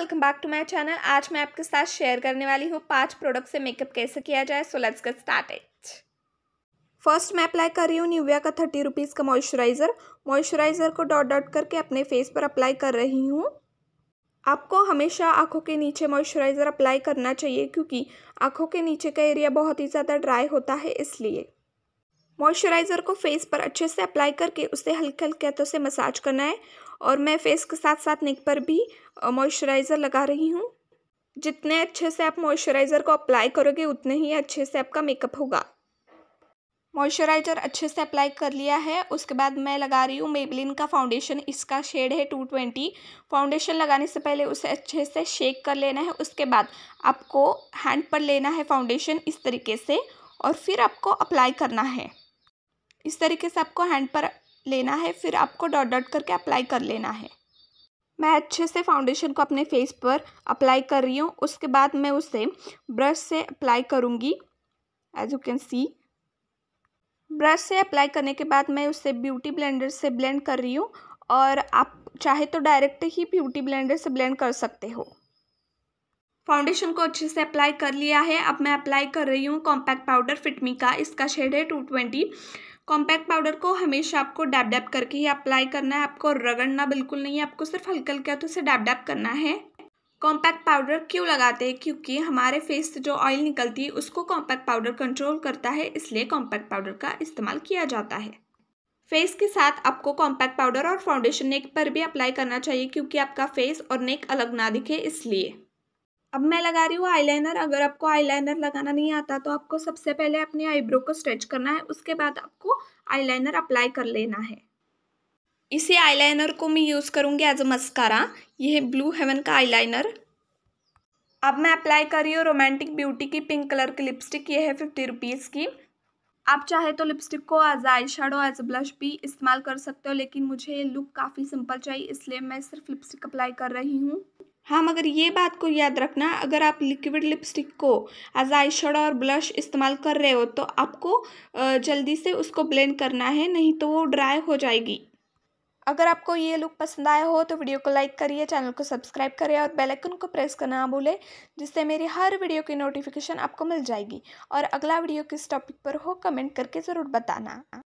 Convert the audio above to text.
welcome back to my channel आज मैं आपके साथ शेयर करने वाली हूँ पांच प्रोडक्ट से मेकअप कैसे किया जाए so let's get started first मैं अप्लाई कर रही हूँ न्यूविया का थर्टी रुपीज़ का मॉइस्चराइज़र मॉइस्चराइज़र को डॉट डॉट करके अपने फेस पर अप्लाई कर रही हूँ आपको हमेशा आँखों के नीचे मॉइस्चराइज़र अप्लाई करना चाहिए क्योंकि आँखों के नीचे का एरिया बहुत ही ज़्यादा ड्राई होता है इसलिए मॉइस्चराइज़र को फेस पर अच्छे से अप्लाई करके उसे हल्के हल्के हाथों से मसाज करना है और मैं फेस के साथ साथ नेक पर भी मॉइस्चराइज़र लगा रही हूँ जितने अच्छे से आप मॉइस्चराइज़र को अप्लाई करोगे उतने ही अच्छे से आपका मेकअप होगा मॉइस्चराइज़र अच्छे से अप्लाई कर लिया है उसके बाद मैं लगा रही हूँ मेबलिन का फाउंडेशन इसका शेड है टू ट्वेंटी फाउंडेशन लगाने से पहले उसे अच्छे से शेक कर लेना है उसके बाद आपको हैंड पर लेना है फाउंडेशन इस तरीके से और फिर आपको अप्लाई करना है इस तरीके से आपको हैंड पर लेना है फिर आपको डॉट डॉट करके अप्लाई कर लेना है मैं अच्छे से फाउंडेशन को अपने फेस पर अप्लाई कर रही हूँ उसके बाद मैं उसे ब्रश से अप्लाई करूँगी as you can see brush से अप्लाई करने के बाद मैं उसे ब्यूटी ब्लेंडर से ब्लेंड कर रही हूँ और आप चाहे तो डायरेक्ट ही ब्यूटी ब्लेंडर से ब्लेंड कर सकते हो फाउंडेशन को अच्छे से अप्लाई कर लिया है अब मैं अप्लाई कर रही हूँ कॉम्पैक्ट पाउडर फिटमी का इसका शेड है टू ट्वेंटी कॉम्पैक्ट पाउडर को हमेशा आपको डैप डैप करके ही अप्लाई करना है आपको रगड़ना बिल्कुल नहीं है आपको सिर्फ हल्का हल्का तो उसे डैप डैप करना है कॉम्पैक्ट पाउडर क्यों लगाते हैं क्योंकि हमारे फेस से जो ऑयल निकलती है उसको कॉम्पैक्ट पाउडर कंट्रोल करता है इसलिए कॉम्पैक्ट पाउडर का इस्तेमाल किया जाता है फेस के साथ आपको कॉम्पैक्ट पाउडर और फाउंडेशन नेक पर भी अप्लाई करना चाहिए क्योंकि आपका फेस और नेक अलग ना दिखे इसलिए अब मैं लगा रही हूँ आईलाइनर अगर आपको आईलाइनर लगाना नहीं आता तो आपको सबसे पहले अपने आईब्रो को स्ट्रेच करना है उसके बाद आपको आईलाइनर अप्लाई कर लेना है इसी आईलाइनर को मैं यूज़ करूँगी एज अ मस्कारा ये है ब्लू हेवन का आईलाइनर अब मैं अप्लाई कर रही हूँ रोमांटिक ब्यूटी की पिंक कलर की लिपस्टिक ये है फिफ्टी रुपीज़ की आप चाहे तो लिपस्टिक को as eye shadow as a blush भी इस्तेमाल कर सकते हो लेकिन मुझे लुक काफ़ी सिंपल चाहिए इसलिए मैं सिर्फ लिपस्टिक अप्लाई कर रही हूँ हाँ मगर ये बात को याद रखना अगर आप लिक्विड लिपस्टिक को एज आई शेडो और ब्लश इस्तेमाल कर रहे हो तो आपको जल्दी से उसको ब्लेंड करना है नहीं तो वो ड्राई हो जाएगी अगर आपको ये लुक पसंद आया हो तो वीडियो को लाइक करिए चैनल को सब्सक्राइब करिए और बेल आइकन को प्रेस करना ना भूलें जिससे मेरी हर वीडियो की नोटिफिकेशन आपको मिल जाएगी और अगला वीडियो किस टॉपिक पर हो कमेंट करके ज़रूर बताना